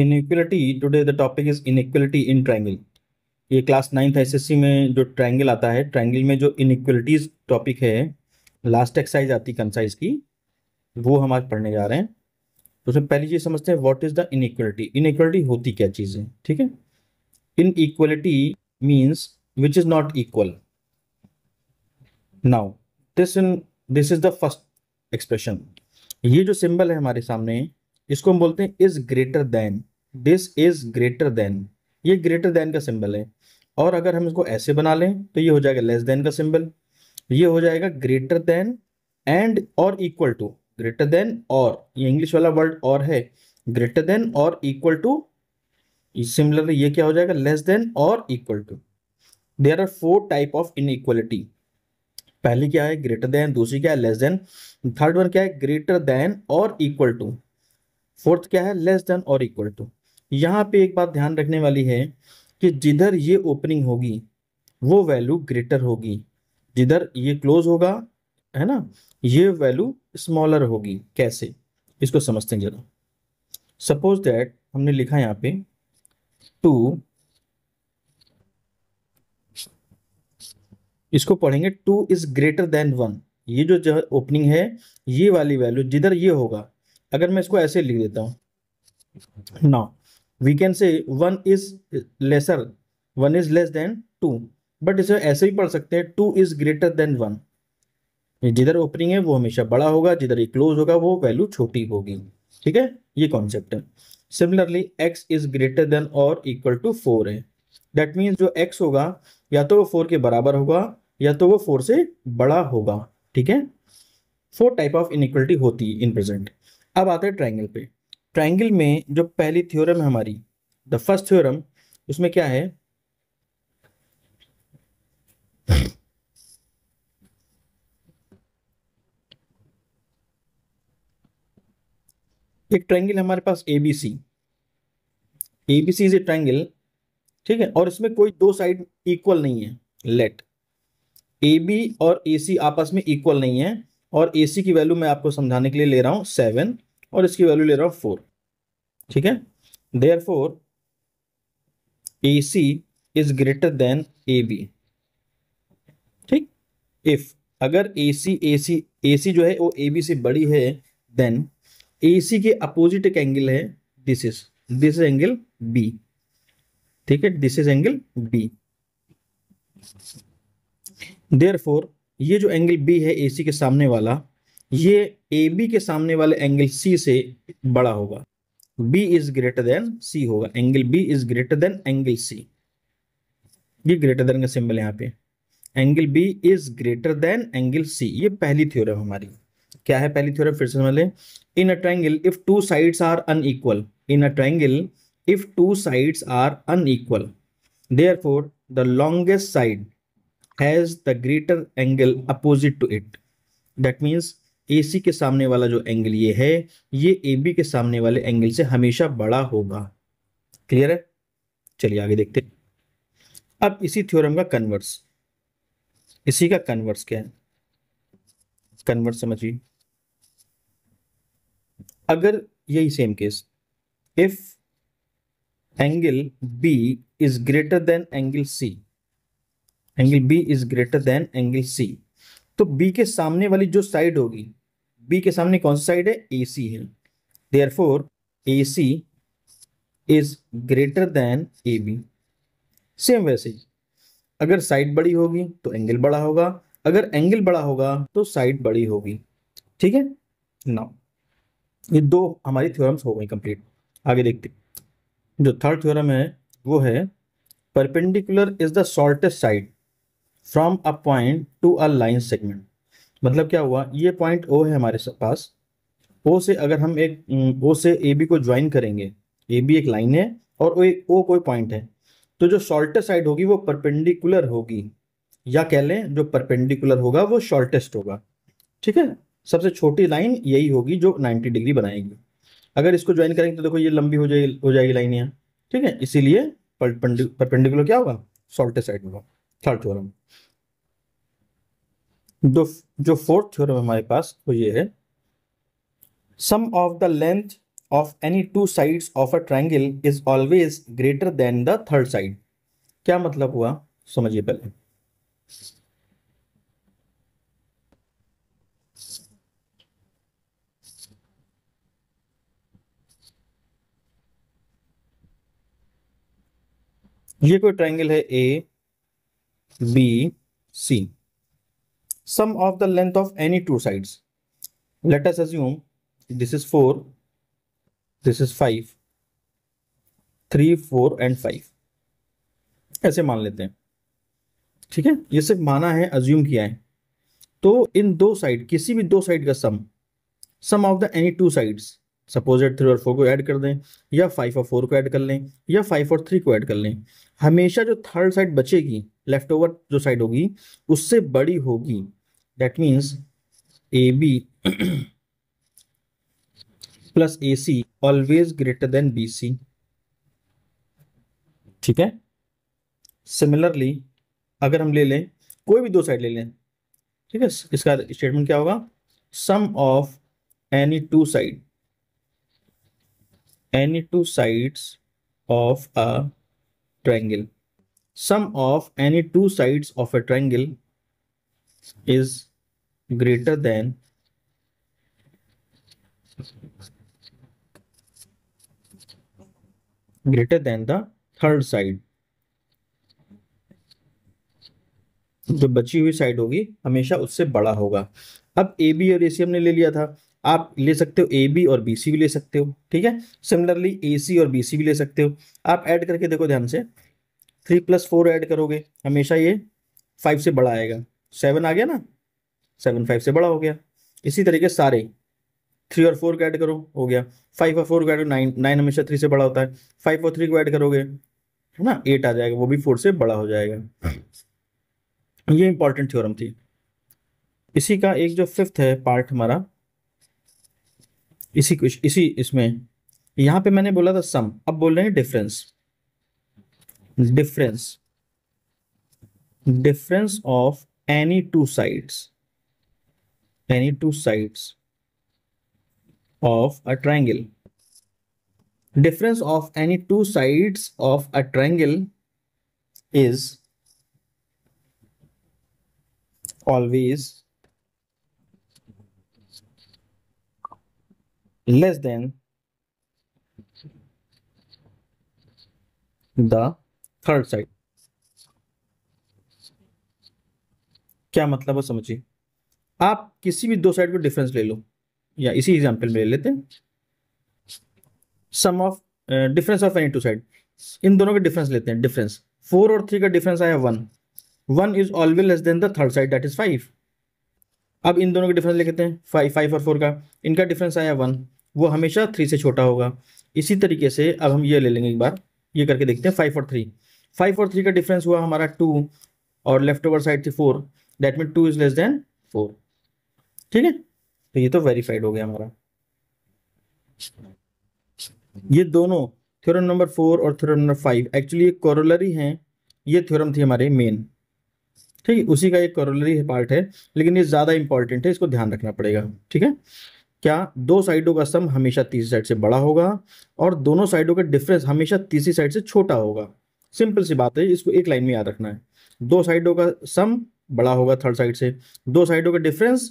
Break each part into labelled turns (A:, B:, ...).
A: Inequality today the topic is inequality in triangle ये class ninth SSC में जो triangle आता है ट्राइंगल में जो इनक्वलिटीज टॉपिक है लास्ट एक्साइज आती है कंसाइज की वो हम आज पढ़ने जा रहे हैं तो उसमें पहली चीज समझते हैं what is the inequality inequality होती क्या चीज़ है ठीक है inequality means which is not equal now this in this is the first expression ये जो सिंबल है हमारे सामने इसको हम बोलते हैं is greater than this is greater than ये ग्रेटर देन का सिंबल है और अगर हम इसको ऐसे बना लें तो ये हो जाएगा लेस देन का सिंबल ये हो जाएगा ग्रेटर देन एंड और इक्वल टू ग्रेटर देन और ये इंग्लिश वाला वर्ड और है ग्रेटर देन और इक्वल टू सिमिलर ये क्या हो जाएगा लेस देन और equal to there are four type of equality पहली क्या है ग्रेटर देन दूसरी क्या है लेस देन थर्ड वन क्या है ग्रेटर देन और इक्वल टू फोर्थ क्या है लेस देन और इक्वल टू यहाँ पे एक बात ध्यान रखने वाली है कि जिधर ये ओपनिंग होगी वो वैल्यू ग्रेटर होगी जिधर ये क्लोज होगा है ना ये वैल्यू स्मॉलर होगी कैसे इसको समझते हैं जरा सपोज दैट हमने लिखा यहाँ पे टू इसको पढ़ेंगे two is greater than one ये जो ओपनिंग है ये वाली वैल्यू जिधर ये होगा अगर मैं इसको ऐसे लिख देता हूँ now we can say one is lesser one is less than two but इसे ऐसे भी पढ़ सकते हैं two is greater than one जिधर ओपनिंग है वो हमेशा बड़ा होगा जिधर ये क्लोज होगा वो वैल्यू छोटी होगी ठीक है ये कॉन्सेप्ट है similarly X is greater than और इक्वल टू फोर है दैट मीन्स जो एक्स होगा या तो वो फोर के बराबर होगा या तो वो फोर से बड़ा होगा ठीक है फोर टाइप ऑफ इनक्वलिटी होती है इन प्रेजेंट अब आते हैं ट्राइंगल पे ट्राइंगल में जो पहली थ्योरम है हमारी द फर्स्ट थ्योरम उसमें क्या है एक ट्राइंगल हमारे पास A B C A B C is a triangle ठीक है और इसमें कोई दो साइड इक्वल नहीं है लेट ए बी और ए सी आपस में इक्वल नहीं है और ए सी की वैल्यू मैं आपको समझाने के लिए ले रहा हूं सेवन और इसकी वैल्यू ले रहा हूं फोर ठीक है therefore A C is greater than A B ठीक इफ अगर ए सी ए सी ए सी जो है वो ए बी से बड़ी है देन ए सी के अपोजिट एक एंगल है this is this angle B ठीक है this is angle B therefore ये जो एंगल बी है ए सी के सामने वाला ये ए बी के सामने वाले एंगल सी से बड़ा होगा B is greater than C होगा angle B is greater than angle C ये ग्रेटर देन का सिंबल यहाँ पे angle B is greater than angle C ये पहली थ्योरम हमारी क्या है पहली थ्योरम फिर से समझ लें in a triangle if two sides are unequal in a triangle if two sides are unequal for the longest side has the greater angle opposite to it that means A C के सामने वाला जो angle ये है ये A B के सामने वाले एंगल से हमेशा बड़ा होगा क्लियर है चलिए आगे देखते हैं अब इसी थ्योरम का कन्वर्स इसी का कन्वर्स क्या है कन्वर्स समझिए अगर यही same case if angle B is greater than angle C angle B is greater than angle C तो बी के सामने वाली जो साइड होगी बी के सामने कौन सी साइड है ए सी है therefore A C is greater than A B same वैसे ही अगर साइड बड़ी होगी तो एंगल बड़ा होगा अगर एंगल बड़ा होगा तो साइड बड़ी होगी ठीक है नाउ ये दो हमारी थ्योरम्स हो गई कंप्लीट आगे देखते जो थर्ड थ्योरम है वो है perpendicular is the shortest side from a point to a line segment मतलब क्या हुआ ये पॉइंट ओ है हमारे पास ओ से अगर हम एक ओ से ए बी को ज्वाइन करेंगे ए बी एक लाइन है और ओ एक ओ कोई पॉइंट है तो जो शॉर्टेस्ट साइड होगी वो परपेंडिकुलर होगी या कह लें जो परपेंडिकुलर होगा वो शॉर्टेस्ट होगा ठीक है सबसे छोटी लाइन यही होगी जो 90 डिग्री बनाएगी अगर इसको ज्वाइन करेंगे तो देखो ये लंबी हो जाएगी हो जाएगी लाइन यहाँ ठीक है इसीलिए परपेंडिकुलर क्या होगा शॉर्टेस्ट साइड होगा थर्ड थ्योरम दो जो फोर्थ थ्योरम हमारे पास वो ये है sum of the length of any two sides of a triangle is always greater than the third side क्या मतलब हुआ समझिए पहले ये कोई ट्रायंगल है A B C sum of the length of any two side let's assume this is four this is five three four and five ऐसे मान लेते हैं ठीक है ये सिर्फ माना है अज्यूम किया है तो इन दो साइड किसी भी दो साइड का sum sum of the any two side suppose eight three और फोर को ऐड कर दें या फाइव और फोर को ऐड कर लें या फाइव और थ्री को ऐड कर लें हमेशा जो थर्ड साइड बचेगी लेफ्ट ओवर जो साइड होगी उससे बड़ी होगी that means A B plus A C always greater than B C ठीक है सिमिलरली अगर हम ले लें कोई भी दो साइड ले लें ठीक है इसका स्टेटमेंट क्या होगा sum of any two side any two sides of a triangle sum of any two sides of a triangle is greater than greater than the third side जो बची हुई साइड होगी हमेशा उससे बड़ा होगा अब ए बी और ए सी हमने ले लिया था आप ले सकते हो ए बी और बी सी भी ले सकते हो ठीक है सिमिलरली ए सी और बी सी भी ले सकते हो आप ऐड करके देखो ध्यान से थ्री प्लस फोर ऐड करोगे हमेशा ये फाइव से बड़ा आएगा सेवन आ गया ना सेवन फाइव से बड़ा हो गया इसी तरीके सारे थ्री और फोर को ऐड करो हो गया फाइव और फोर को ऐड करो नाइन नाइन हमेशा थ्री से बड़ा होता है फाइव और थ्री को ऐड करोगे है ना एट आ जाएगा वो भी फोर से बड़ा हो जाएगा ये इंपॉर्टेंट थ्योरम थी इसी का एक जो फिफ्थ है पार्ट हमारा इसी कुछ इसी इसमें यहाँ पे मैंने बोला था सम अब बोल रहे हैं difference difference difference of any two sides any two sides of a triangle difference of any two sides of a triangle is always less than the third side क्या मतलब है समझिए आप किसी भी दो साइड को डिफरेंस ले लो या इसी एग्जांपल में ले लेते हैं sum of difference of any two side इन दोनों के डिफरेंस लेते हैं डिफरेंस फोर और थ्री का डिफरेंस आया one one is always less than the third side that is five अब इन दोनों का डिफरेंस लेते हैं फाइव फाइव और फोर का इनका डिफरेंस आया वन वो हमेशा थ्री से छोटा होगा इसी तरीके से अब हम ये ले लेंगे एक बार ये करके देखते हैं फाइव और थ्री फाइव और थ्री का डिफरेंस हुआ हमारा टू और लेफ्ट ओवर साइड थी four that mean two is less than four ठीक है तो ये तो वेरीफाइड हो गया हमारा ये दोनों थ्योरम नंबर फोर और थ्योरम नंबर फाइव एक्चुअली ये कॉरोलरी हैं ये थ्योरम थी हमारे मेन ठीक है उसी का एक कॉरोलरी पार्ट है लेकिन ये ज़्यादा इंपॉर्टेंट है इसको ध्यान रखना पड़ेगा ठीक है क्या दो साइडों का सम हमेशा तीसरी साइड से बड़ा होगा और दोनों साइडों का डिफरेंस हमेशा तीसरी साइड से छोटा होगा सिंपल सी बात है इसको एक लाइन में याद रखना है दो साइडों का सम बड़ा होगा थर्ड साइड से दो साइडों का डिफरेंस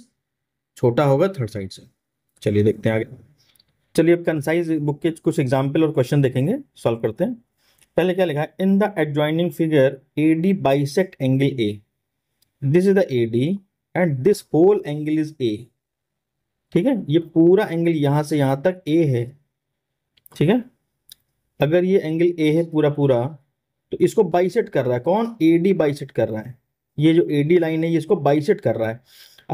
A: छोटा होगा थर्ड साइड से चलिए देखते हैं आगे चलिए अब कंसाइज बुक के कुछ एग्जाम्पल और क्वेश्चन देखेंगे सॉल्व करते हैं पहले क्या लिखा है in the adjoining figure A D bisect angle A this is the A D and this whole angle is A ठीक है ये पूरा एंगल यहाँ से यहाँ तक ए है ठीक है अगर ये एंगल ए है पूरा पूरा तो इसको बाइसेट कर रहा है कौन ए डी बाइसेट कर रहा है ये जो ए डी लाइन है ये इसको बाइसेट कर रहा है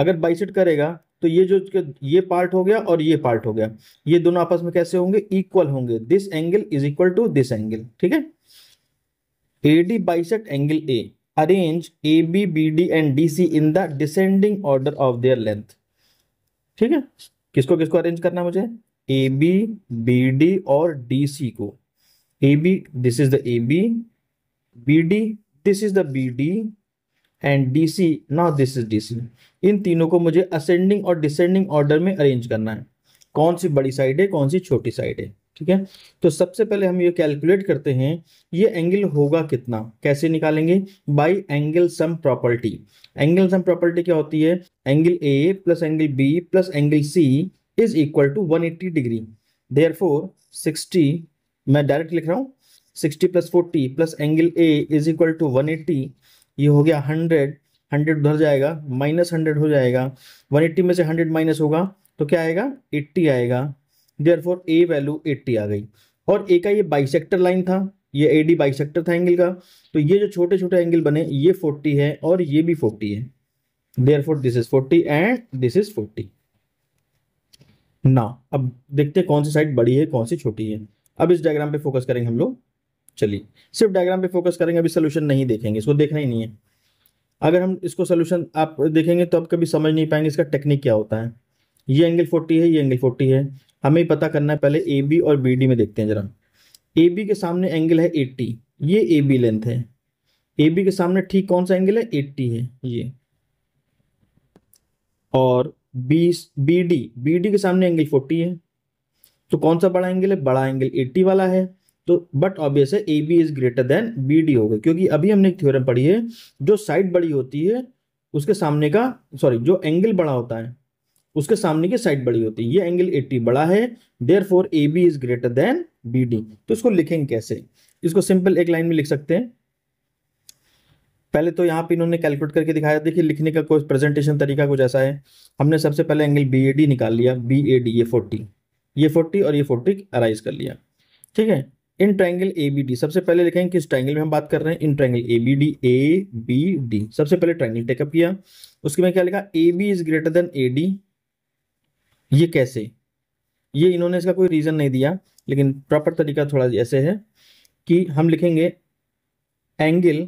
A: अगर बाइसेट करेगा तो ये जो ये पार्ट हो गया और ये पार्ट हो गया ये दोनों आपस में कैसे होंगे इक्वल होंगे this angle is equal to this angle ठीक है A D bisect angle A arrange A B B D and D C in the descending order of their length ठीक है किसको किसको अरेंज करना मुझे ए बी बी डी और D C को A B this is the A B BD this is the BD and DC ना this is DC इन तीनों को मुझे असेंडिंग और डिसेंडिंग ऑर्डर में अरेंज करना है कौन सी बड़ी साइड है कौन सी छोटी साइड है ठीक है तो सबसे पहले हम ये कैलकुलेट करते हैं ये एंगल होगा कितना कैसे निकालेंगे by angle sum property angle sum property क्या होती है angle A plus angle B plus angle C is equal to 180 degree therefore sixty मैं डायरेक्ट लिख रहा हूं sixty plus forty plus angle A is equal to one eighty ये हो गया हंड्रेड हंड्रेड उधर जाएगा माइनस हंड्रेड हो जाएगा वन एट्टी में से हंड्रेड माइनस होगा तो क्या आएगा एट्टी आएगा therefore A value eighty आ गई और ए का ये बाइसेक्टर लाइन था ये ए डी बाइसेक्टर था एंगल का तो ये जो छोटे छोटे एंगल बने ये फोर्टी है और ये भी फोर्टी है therefore this is forty and this is forty ना अब देखते हैं कौन सी साइड बड़ी है कौन सी छोटी है अब इस डायग्राम पे फोकस करेंगे हम लोग चलिए सिर्फ डायग्राम पे फोकस करेंगे अभी सोल्यूशन नहीं देखेंगे इसको देखना ही नहीं है अगर हम इसको सोल्यूशन आप देखेंगे तो आप कभी समझ नहीं पाएंगे इसका टेक्निक क्या होता है ये एंगल फोर्टी है ये एंगल फोर्टी है हमें पता करना है पहले ए बी और बी डी में देखते हैं जरा ए बी के सामने एंगल है एट्टी ये ए बी लेंथ है ए बी के सामने ठीक कौन सा एंगल है एट्टी है ये और B B D B D के सामने एंगल फोर्टी है तो कौन सा बड़ा एंगल है बड़ा एंगल एट्टी वाला है तो बट ऑब्वियस है A B is greater than B D होगा क्योंकि अभी हमने एक थ्योरम पढ़ी है जो साइड बड़ी होती है उसके सामने का सॉरी जो एंगल बड़ा होता है उसके सामने की साइड बड़ी होती है ये एंगल 80 बड़ा है therefore A B is greater than B D तो इसको लिखेंगे कैसे इसको सिंपल एक लाइन में लिख सकते हैं पहले तो यहाँ पे इन्होंने कैलकुलेट करके दिखाया देखिए लिखने का कोई प्रेजेंटेशन तरीका कुछ ऐसा है हमने सबसे पहले एंगल बी ए डी निकाल लिया बी ए डी ये फोर्टी ये फोर्टी और ये फोर्टी अराइज कर लिया ठीक है in triangle A B D सबसे पहले लिखेंगे किस ट्राइंगल में हम बात कर रहे हैं in triangle A B D A B D सबसे पहले ट्राइंगल टेकअप किया उसके बाद क्या लिखा A B is greater than A D ये कैसे ये इन्होंने इसका कोई रीजन नहीं दिया लेकिन प्रॉपर तरीका थोड़ा ऐसे है कि हम लिखेंगे angle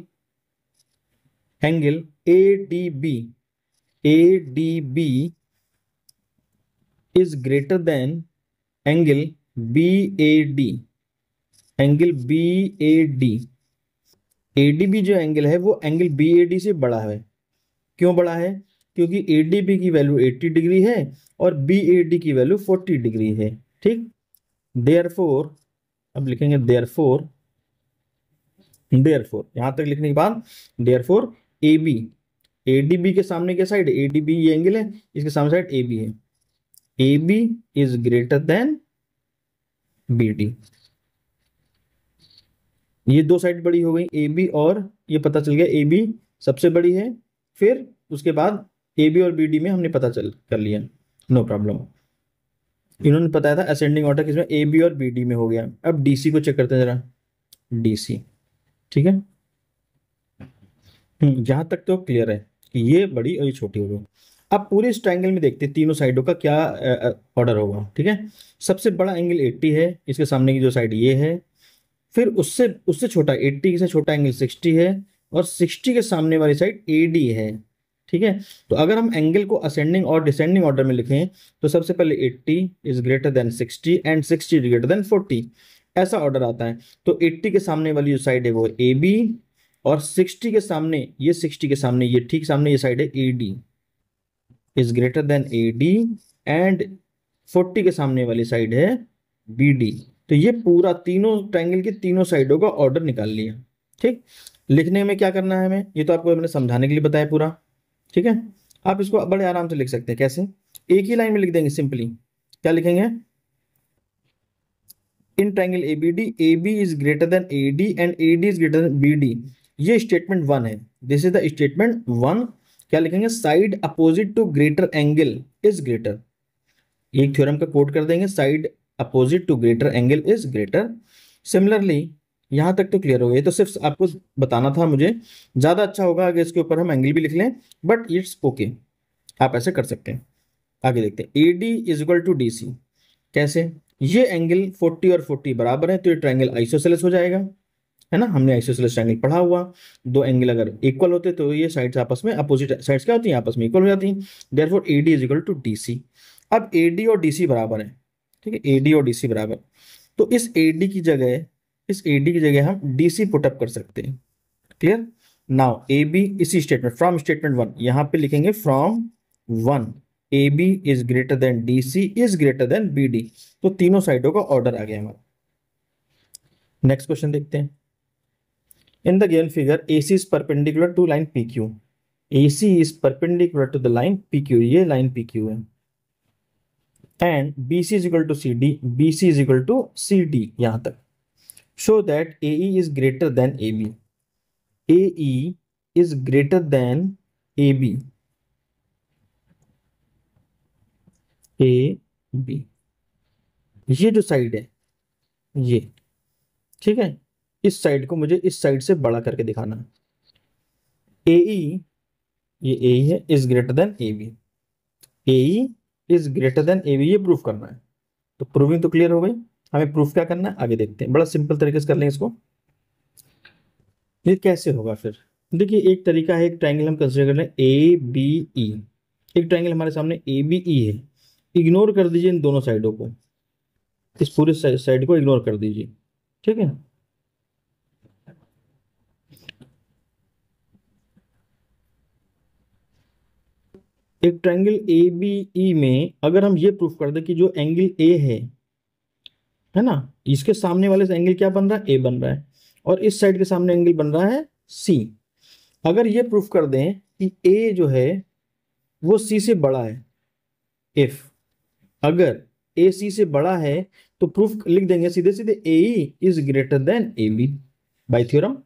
A: angle A D B A D B is greater than angle B A D angle B A D A D B जो एंगल है वो एंगल बी ए डी से बड़ा है क्यों बड़ा है क्योंकि ए डी बी की वैल्यू 80 डिग्री है और बी ए डी की वैल्यू 40 डिग्री है ठीक देयर फोर अब लिखेंगे देयर फोर देयर फोर यहां तक लिखने के बाद therefore A B A D B के सामने के side A D B angle है इसके सामने साइड ए बी है A B is greater than B D ये दो साइड बड़ी हो गई ए बी और ये पता चल गया ए बी सबसे बड़ी है फिर उसके बाद ए बी और बी डी में हमने पता चल कर लिया नो प्रॉब्लम इन्होंने बताया था असेंडिंग ऑर्डर किसमें ए बी और बी डी में हो गया अब डी सी को चेक करते हैं जरा डी सी ठीक है हम्म, जहां तक तो क्लियर है कि ये बड़ी और ये छोटी हो गई अब पूरे इस ट्राइंगल में देखते हैं तीनों साइडों का क्या ऑर्डर होगा ठीक है सबसे बड़ा एंगल 80 है इसके सामने की जो साइड ये है फिर उससे उससे छोटा 80 से छोटा एंगल 60 है और 60 के सामने वाली साइड ए है ठीक है तो अगर हम एंगल को असेंडिंग और डिसेंडिंग ऑर्डर में लिखें तो सबसे पहले 80 is greater than 60 and 60 is greater than 40 ऐसा ऑर्डर आता है तो 80 के सामने वाली जो साइड है वो ए बी और 60 के सामने ये 60 के सामने ये ठीक सामने ये साइड है A D is greater than A D and 40 के सामने वाली साइड है बी डी तो ये पूरा तीनों ट्रायंगल के तीनों साइडों का ऑर्डर निकाल लिया ठीक लिखने में क्या करना है हमें ये तो आपको मैंने समझाने के लिए बताया पूरा ठीक है आप इसको बड़े आराम से लिख सकते हैं कैसे एक ही लाइन में लिख देंगे सिंपली क्या लिखेंगे in triangle A B D A B is greater than A D and A D is greater than B D ये स्टेटमेंट वन है this is the statement one क्या लिखेंगे side opposite to greater angle is greater एक theorem का quote कर देंगे side opposite to greater angle is greater similarly यहां तक तो क्लियर हो गई तो सिर्फ आपको बताना था मुझे ज़्यादा अच्छा होगा अगर इसके ऊपर हम एंगल भी लिख लें बट इट्स ओके आप ऐसे कर सकते हैं आगे देखते हैं A D is equal to D C कैसे ये एंगल 40 और 40 बराबर है तो ये ट्राइंगल आइसोसेलेस हो जाएगा है ना हमने आइसोसेलेस ट्राइंगल पढ़ा हुआ दो एंगल अगर इक्वल होते तो ये साइड्स आपस में अपोजिट साइड्स क्या होती हैं आपस में इक्वल हो जाती हैं therefore A D is equal to D C अब ए डी और डी सी बराबर है ठीक है एडी और डीसी बराबर तो इस एडी की जगह इस एडी की जगह हम डीसी पुटअप कर सकते हैं क्लियर नाउ ए बी इसी स्टेटमेंट फ्रॉम स्टेटमेंट वन यहां पे लिखेंगे from one A B is greater than D C is greater than B D तो तीनों साइडों का ऑर्डर आ गया हमारा नेक्स्ट क्वेश्चन देखते हैं in the given figure A C is perpendicular to line P Q A C is perpendicular to the line P Q ये line P Q है and B C is equal to C D B C is equal to C D यहां तक show that A E is greater than A B A E is greater than A B A B ये जो side है ये ठीक है इस side को मुझे इस साइड से बड़ा करके दिखाना e, e है ए ई ये ए है is greater than A B A is greater than A B ये प्रूफ करना है तो प्रूविंग तो क्लियर हो गई हमें प्रूफ क्या करना है आगे देखते हैं बड़ा सिंपल तरीके से कर लेंगे इसको ये कैसे होगा फिर देखिए एक तरीका है एक ट्राइंगल हम कंसिडर कर लें ए बी ई एक ट्राइंगल हमारे सामने ए बी ई है इग्नोर कर दीजिए इन दोनों साइडों को इस पूरे साइड को इग्नोर कर दीजिए ठीक है एक ट्रायंगल ए बी ई में अगर हम ये प्रूफ कर दें कि जो एंगल ए है है ना इसके सामने वाले से एंगल क्या बन रहा है ए बन रहा है और इस साइड के सामने एंगल बन रहा है सी अगर ये प्रूफ कर दें कि ए जो है वो सी से बड़ा है इफ अगर ए सी से बड़ा है तो प्रूफ लिख देंगे सीधे सीधे A is greater than A B by theorem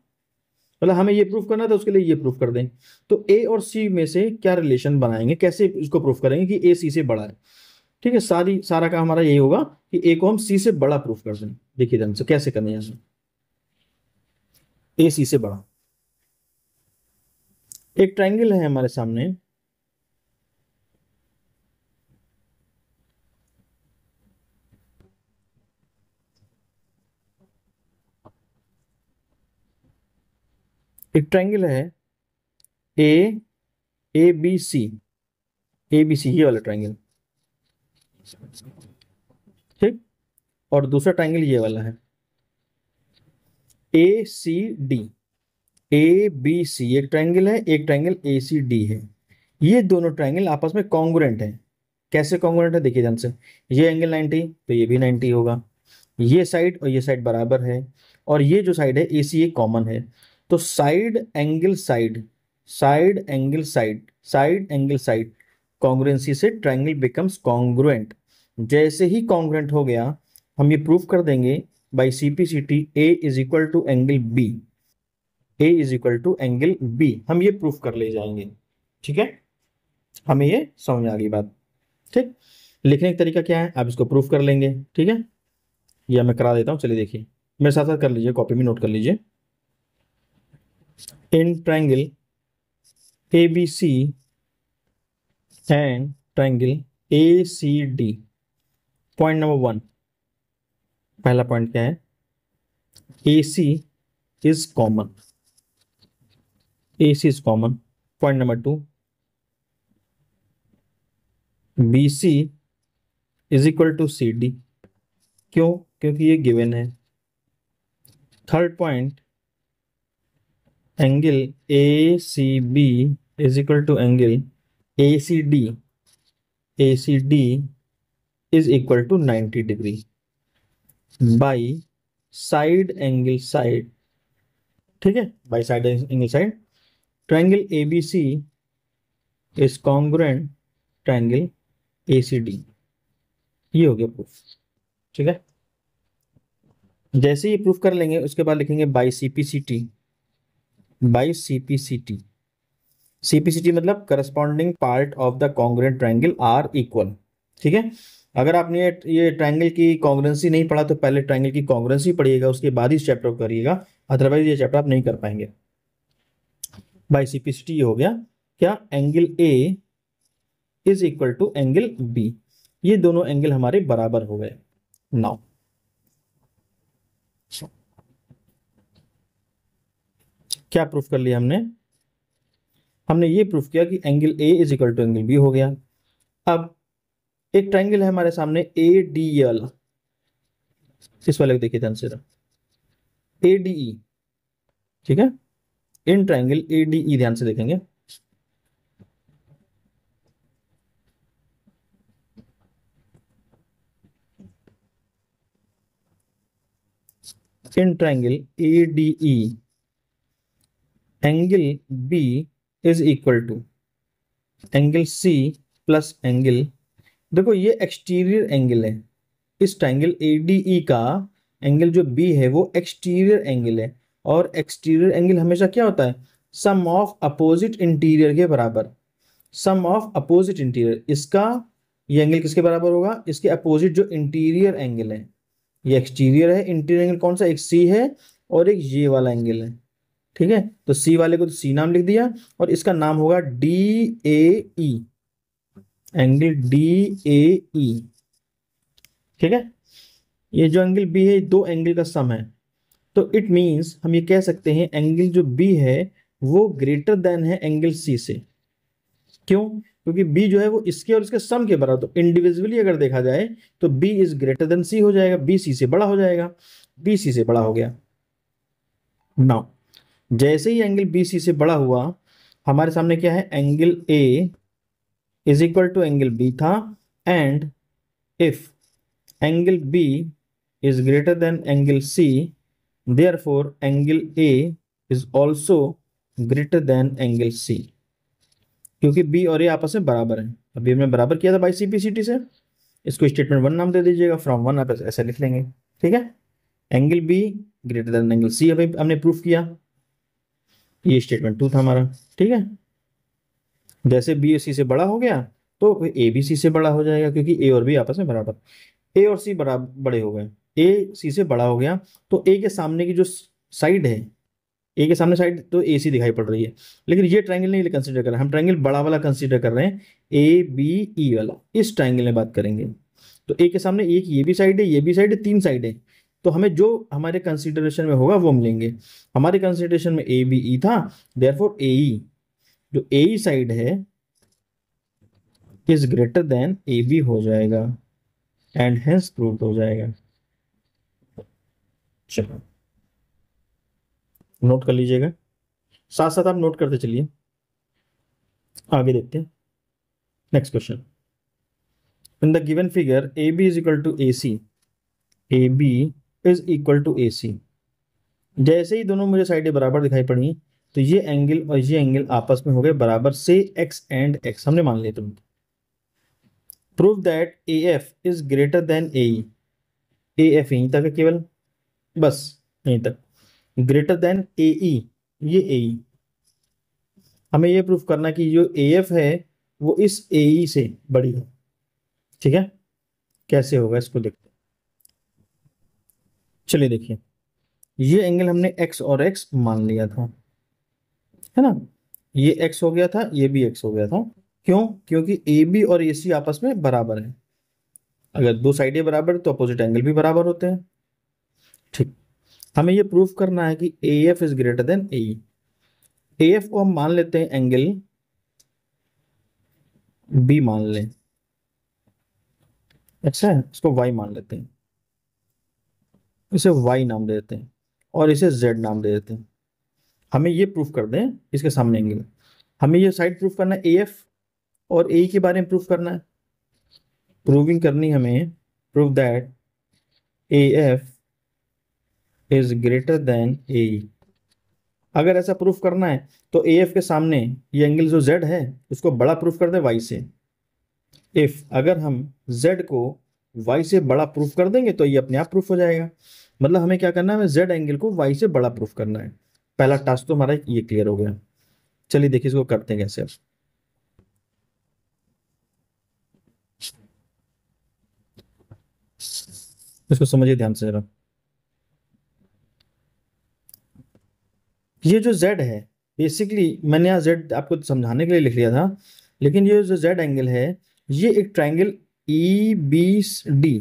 A: मतलब हमें ये प्रूफ करना था उसके लिए ये प्रूफ कर दें तो ए और सी में से क्या रिलेशन बनाएंगे कैसे इसको प्रूफ करेंगे कि ए सी से बड़ा है ठीक है सारी सारा काम हमारा यही होगा कि ए को हम सी से बड़ा प्रूफ कर दें देखिए ध्यान से कैसे करना है ए सी से बड़ा एक ट्रायंगल है हमारे सामने एक ट्रायंगल है ए ए बी सी ए बी सी ये वाला ट्रायंगल ठीक और दूसरा ट्रायंगल ये वाला है A C D A B सी एक ट्रायंगल है एक ट्रायंगल ए सी डी है ये दोनों ट्रायंगल आपस में कॉन्ग्रेंट है कैसे कॉन्ग्रेंट है देखिए ध्यान से ये एंगल 90 तो ये भी 90 होगा ये साइड और ये साइड बराबर है और ये जो साइड है ए सी ए कॉमन है तो side angle side side angle side side angle side congruency से ट्राइंगल बिकम्स कॉन्ग्रुएंट जैसे ही कॉन्ग्रेंट हो गया हम ये प्रूफ कर देंगे by C P C T A is equal to angle B A is equal to angle B हम ये प्रूफ कर ले जाएंगे ठीक है हमें ये समझ आ गई बात ठीक लिखने का तरीका क्या है आप इसको प्रूफ कर लेंगे ठीक है यह मैं करा देता हूँ चलिए देखिए मेरे साथ साथ कर लीजिए कॉपी में नोट कर लीजिए in triangle A B C and triangle A C D point number one पहला पॉइंट क्या है A C is common A C is common point number two B C is equal to C D क्यों क्योंकि ये given है third point angle A C B is equal to angle A C D A C D is equal to 90 degree by side angle side ठीक है by side angle side triangle A B C is congruent triangle A C D ये हो गया proof ठीक है जैसे ही proof कर लेंगे उसके बाद लिखेंगे by C P C T by C P C T C P C T मतलब corresponding part of the congruent triangle are equal ठीक है अगर आपने ये ट्राइंगल की कॉन्ग्रेंसी नहीं पढ़ा तो पहले ट्राइंगल की कॉन्ग्रेंसी पढ़िएगा उसके बाद ही चैप्टर करिएगा अदरवाइज ये चैप्टर आप नहीं कर पाएंगे by C P C T हो गया क्या angle A is equal to angle B ये दोनों एंगल हमारे बराबर हो गए नाउ क्या प्रूफ कर लिया हमने हमने ये प्रूफ किया कि angle A is equal to angle B हो गया अब एक ट्राइंगल है हमारे सामने ए डी एल इस वाले को देखिए ध्यान से ए डी ई ठीक है इन ट्राइंगल ए डी ई ध्यान से देखेंगे in triangle A D E angle B is equal to angle C plus angle देखो ये एक्सटीरियर एंगल है इस ट्राइंगल ए डी ई का एंगल जो बी है वो एक्सटीरियर एंगल है और एक्सटीरियर एंगल हमेशा क्या होता है सम ऑफ अपोजिट इंटीरियर के बराबर सम ऑफ अपोजिट इंटीरियर इसका ये एंगल किसके बराबर होगा इसके अपोजिट जो इंटीरियर एंगल है ये एक्सटीरियर है इंटीरियर एंगल कौन सा एक सी है और एक ये वाला एंगल है ठीक है तो सी वाले को तो सी नाम लिख दिया और इसका नाम होगा D A E angle D A E ठीक है ये जो एंगल बी है दो एंगल का सम है तो इट मीन्स हम ये कह सकते हैं एंगल जो बी है वो ग्रेटर देन है एंगल सी से क्यों क्योंकि बी जो है वो इसके और इसके सम के बराबर तो इंडिविजुअली अगर देखा जाए तो B is greater than C हो जाएगा बी सी से बड़ा हो जाएगा बी सी से बड़ा हो गया नाउ जैसे ही एंगल बी सी से बड़ा हुआ हमारे सामने क्या है angle A is equal to angle B था and if angle B is greater than angle C therefore angle A is also greater than angle C क्योंकि बी और ए आपस में बराबर हैं अभी हमने बराबर किया था by C P C T से इसको स्टेटमेंट वन नाम दे दीजिएगा फ्रॉम वन आप ऐसे लिख लेंगे ठीक है angle B greater than angle C अभी हमने प्रूफ किया ये स्टेटमेंट टू था हमारा ठीक है जैसे बी और सी से बड़ा हो गया तो ए बी सी से बड़ा हो जाएगा क्योंकि ए और बी आपस में बराबर ए और सी बराबर बड़े हो गए ए सी से बड़ा हो गया तो ए के सामने की जो साइड है ए के सामने साइड तो ए सी दिखाई पड़ रही है लेकिन ये ट्रायंगल नहीं कंसिडर कर रहे हम ट्रायंगल बड़ा वाला कंसिडर कर रहे हैं ए बी ई वाला इस ट्रायंगल में बात करेंगे तो ए के सामने एक ये भी साइड है ये भी साइड है तीन साइड है तो हमें जो हमारे कंसिडरेशन में होगा वो हम लेंगे हमारे कंसिडरेशन में ए बी ई था फोर ए e, जो ए साइड e है is greater than A B हो जाएगा एंड हेंस प्रूव हो जाएगा चलो नोट कर लीजिएगा साथ साथ आप नोट करते चलिए आगे देखते हैं next question in the given figure A B is equal to A C A B is equal to A C जैसे ही दोनों मुझे साइडें बराबर दिखाई पड़ी तो ये एंगल और ये एंगल आपस में हो गए बराबर से एक्स एंड एक्स हमने मान लिया तुम prove that A F is greater than A A F यहीं तक है केवल बस यहीं तक ग्रेटर देन ए ई ये ए ई e। हमें ये प्रूफ करना कि जो ए एफ है वो इस ए ई e से बड़ी है ठीक है कैसे होगा इसको देखते चलिए देखिए ये एंगल हमने एक्स और एक्स मान लिया था है ना ये एक्स हो गया था ये भी एक्स हो गया था क्यों क्योंकि ए बी और ए सी आपस में बराबर है अगर दो साइडें बराबर तो अपोजिट एंगल भी बराबर होते हैं ठीक हमें ये प्रूफ करना है कि A F is greater than A A F को हम मान लेते हैं एंगल बी मान लें अच्छा इसको वाई मान लेते हैं इसे वाई नाम दे देते हैं और इसे जेड नाम दे देते हैं हमें ये प्रूफ कर दें इसके सामने एंगल हमें ये साइड प्रूफ करना है ए एफ और ए के बारे में प्रूफ करना है प्रूविंग करनी हमें prove that A F is greater than A अगर ऐसा प्रूफ करना है तो ए एफ के सामने ये एंगल जो जेड है उसको बड़ा प्रूफ कर दे वाई से इफ अगर हम जेड को वाई से बड़ा प्रूफ कर देंगे तो ये अपने आप प्रूफ हो जाएगा मतलब हमें क्या करना है हमें जेड एंगल को वाई से बड़ा प्रूफ करना है पहला टास्क तो हमारा ये क्लियर हो गया चलिए देखिए इसको करते हैं कैसे इसको समझिए ध्यान से जरा ये जो जेड है बेसिकली मैंने यहाँ जेड आपको समझाने के लिए लिख लिया था लेकिन ये जो जेड एंगल है ये एक ट्राइंगल ई बी डी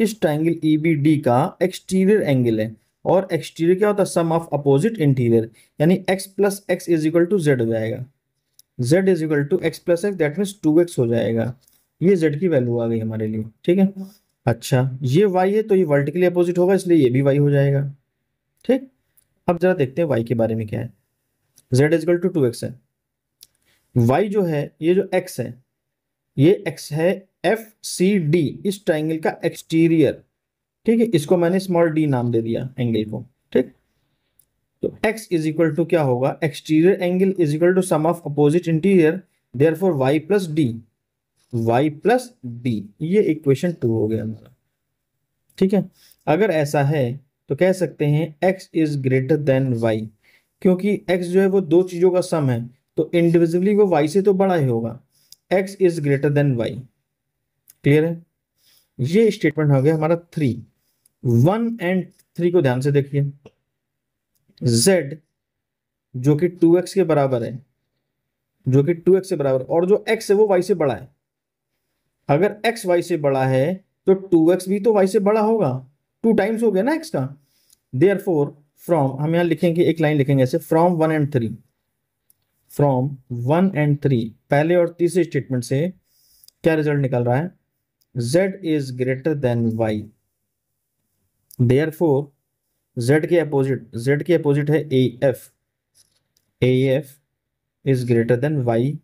A: इस ट्राइंगल ई बी डी का एक्सटीरियर एंगल है और एक्सटीरियर क्या होता है सम ऑफ अपोजिट इंटीरियर यानी X plus X is equal to Z हो जाएगा Z is equal to X plus X that means two X हो जाएगा ये जेड की वैल्यू आ गई हमारे लिए ठीक है अच्छा ये वाई है तो ये वर्टिकली अपोजिट होगा इसलिए ये भी वाई हो जाएगा ठीक अब जरा देखते हैं वाई के बारे में क्या है Z is equal to two X है वाई जो है ये जो एक्स है ये एक्स है एफ सी डी इस ट्राइंगल का एक्सटीरियर ठीक है इसको मैंने स्मॉल डी नाम दे दिया एंगल को ठीक तो एक्स इज इक्वल टू क्या होगा exterior angle is equal to sum of opposite interior therefore Y plus D Y plus D ये इक्वेशन टू हो गया हमारा ठीक है अगर ऐसा है तो कह सकते हैं x is greater than Y क्योंकि x जो है वो दो चीज़ों का सम है तो इंडिविजुअली वो y से तो बड़ा ही होगा x is greater than Y clear है ये स्टेटमेंट हो गया हमारा थ्री वन एंड थ्री को ध्यान से देखिए z जो कि टू एक्स के बराबर है जो कि टू एक्स के बराबर और जो एक्स है वो वाई से बड़ा है अगर एक्स वाई से बड़ा है तो टू एक्स भी तो वाई से बड़ा होगा टू टाइम्स हो गया ना x का देयर फोर फ्रॉम हम यहां लिखेंगे एक लाइन लिखेंगे ऐसे from one and three from one and three पहले और तीसरे स्टेटमेंट से क्या रिजल्ट निकल रहा है z is greater than y. Therefore, z के अपोजिट z के अपोजिट है af. af is greater than y.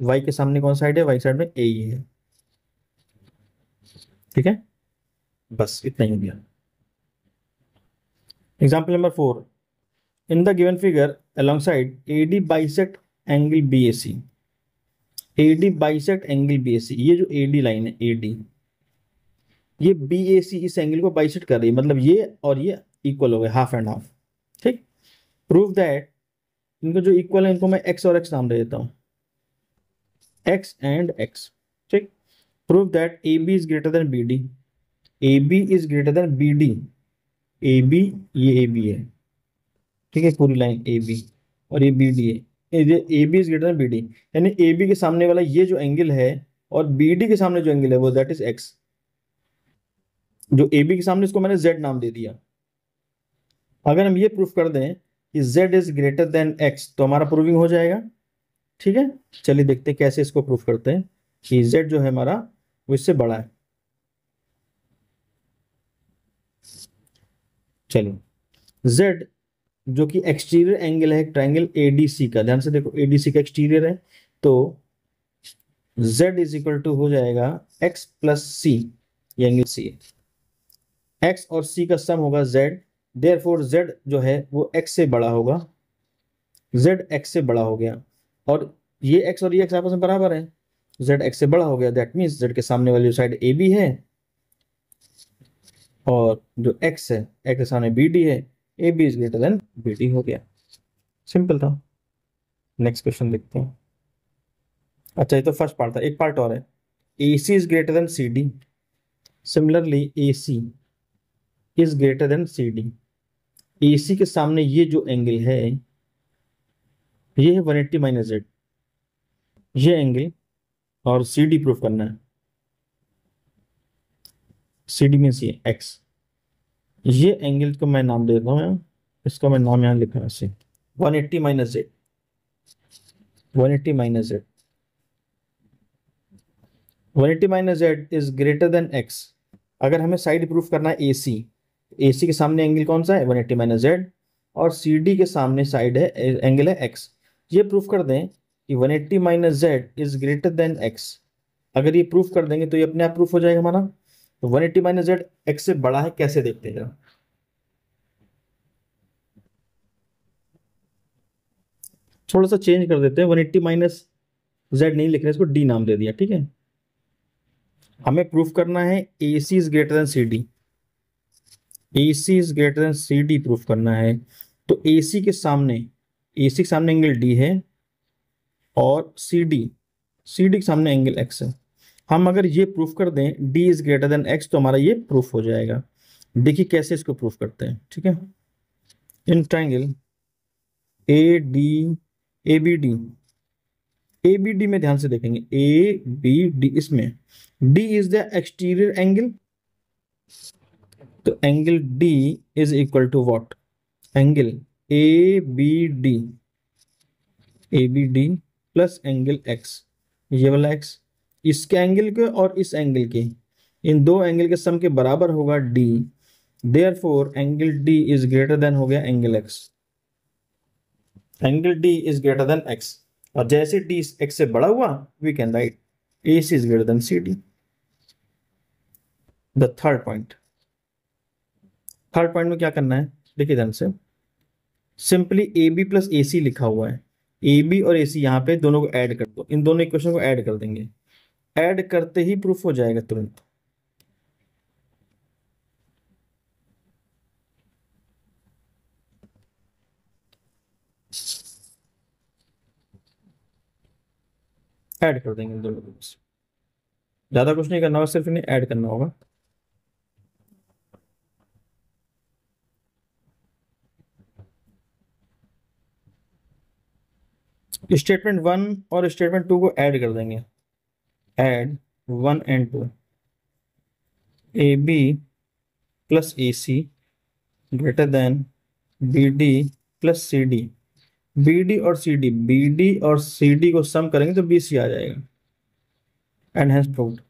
A: y के सामने कौन साइड है y साइड में ae है ठीक है बस इतना ही हो गया example number four in the given figure alongside ad bisect angle bac A D bisect angle B S ये जो ए डी लाइन है ए डी ये बी ए सी इस एंगल को बाइसेट कर रही है मतलब ये और ये इक्वल हो गए हाफ एंड हाफ ठीक प्रूव दैट इनको जो इक्वल है इनको मैं एक्स और एक्स नाम दे देता हूँ एक्स एंड एक्स ठीक prove that A B is greater than B D A B is greater than B D A B ये ए बी है ठीक है पूरी लाइन ए बी और ये बी डी है A B is greater B D यानी ए बी के सामने वाला ये जो एंगल है और बी डी के सामने जो एंगल है वो दैट इज एक्स जो ए बी के सामने इसको मैंने जेड नाम दे दिया अगर हम ये प्रूफ कर दें कि Z is greater than X तो हमारा प्रूविंग हो जाएगा ठीक है चलिए देखते हैं कैसे इसको प्रूफ करते हैं कि जेड जो है हमारा वो इससे बड़ा है चलिए जेड जो कि एक्सटीरियर एंगल है ट्राइंगल एडीसी का ध्यान से देखो एडीसी का एक्सटीरियर है तो z इज इक्वल टू हो जाएगा x plus C angle C X और c का सम होगा z देयर फोर जेड जो है वो x से बड़ा होगा z x से बड़ा हो गया और ये x और ये x आपस में बराबर है z x से बड़ा हो गया दैट मीन्स z के सामने वाली साइड ए बी है और जो x है x के सामने बी डी है A B is greater than B D हो गया सिंपल था नेक्स्ट क्वेश्चन देखते हैं अच्छा ये तो फर्स्ट पार्ट था एक पार्ट और है A C is greater than C D similarly A C is greater than C D A C के सामने ये जो एंगल है ये है वन एट्टी माइनस जेड ये एंगल और सी डी प्रूफ करना है सी डी मीन्स ये एक्स ये एंगल को मैं नाम दे रहा हूँ इसका मैं नाम यहाँ लिख रहा हूँ one eighty minus Z one eighty minus Z one eighty minus Z is greater than X अगर हमें साइड प्रूफ करना है ए सी ए सी के सामने एंगल कौन सा है वन एट्टी माइनस जेड और सी डी के सामने साइड है एंगल है एक्स ये प्रूफ कर दें कि one eighty minus Z is greater than X अगर ये प्रूफ कर देंगे तो ये अपने आप प्रूफ हो जाएगा हमारा तो one eighty minus Z X से बड़ा है कैसे देखते हैं थोड़ा सा चेंज कर देते हैं वन एट्टी माइनस जेड नहीं लिख रहे इसको डी नाम दे दिया ठीक है हमें प्रूफ करना है A C is greater than C D A C is greater than C D proof करना है तो ए सी के सामने ए सी के सामने एंगल डी है और सी डी सी डी के सामने एंगल एक्स है हम अगर ये प्रूफ कर दें D is greater than x तो हमारा ये प्रूफ हो जाएगा देखिए कैसे इसको प्रूफ करते हैं ठीक है in triangle A D A B D A B D में ध्यान से देखेंगे ए बी डी इसमें D is the exterior angle तो angle D is equal to what angle A B D A B D plus angle X ये वाला x इसके angle के और इस एंगल के इन दो एंगल के सम के बराबर होगा D therefore angle D is greater than हो गया angle X angle D is greater than X और जैसे डी एक्स से बड़ा हुआ we can write A C is greater than C D the third point third point में क्या करना है देखिए ध्यान से simply A B plus A C लिखा हुआ है ए बी और ए सी यहाँ पे दोनों को ऐड कर दो इन दोनों इक्वेशन को ऐड कर देंगे ऐड करते ही प्रूफ हो जाएगा तुरंत ऐड कर देंगे दोनों को ज़्यादा कुछ नहीं करना होगा सिर्फ इन्हें ऐड करना होगा स्टेटमेंट वन और स्टेटमेंट टू को ऐड कर देंगे add one and two A B plus A C greater than B D plus C D B D और सी डी बी डी और सी डी को सम करेंगे तो बी सी आ जाएगा एंड हैज प्रूव्ड